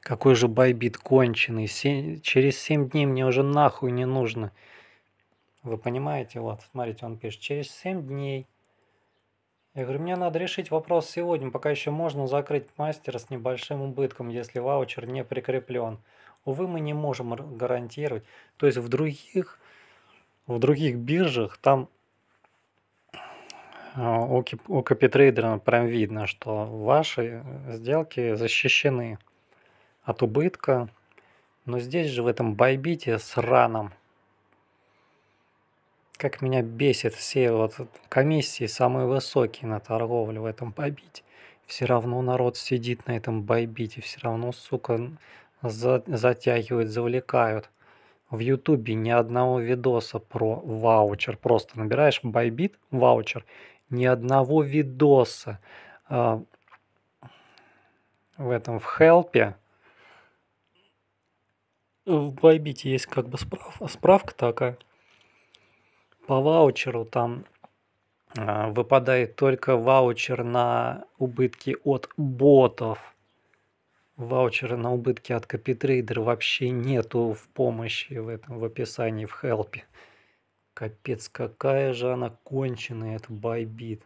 Какой же байбит конченый. Се... Через 7 дней мне уже нахуй не нужно. Вы понимаете? Вот, смотрите, он пишет. Через 7 дней. Я говорю, мне надо решить вопрос сегодня, пока еще можно закрыть мастера с небольшим убытком, если ваучер не прикреплен. Увы, мы не можем гарантировать. То есть в других, в других биржах там а, у, у копитрейдера прям видно, что ваши сделки защищены от убытка. Но здесь же в этом байбите с раном. Как меня бесит все вот комиссии самые высокие на торговлю в этом байбите. Все равно народ сидит на этом байбите, все равно, сука, за затягивают, завлекают. В Ютубе ни одного видоса про ваучер. Просто набираешь Байбит ваучер. Ни одного видоса э, в этом в хелпе в Байбите есть как бы справка, справка такая. По ваучеру там а, выпадает только ваучер на убытки от ботов. Ваучера на убытки от копитрейдера вообще нету в помощи в этом в описании в хелпе. Капец, какая же она конченая, эта байбит.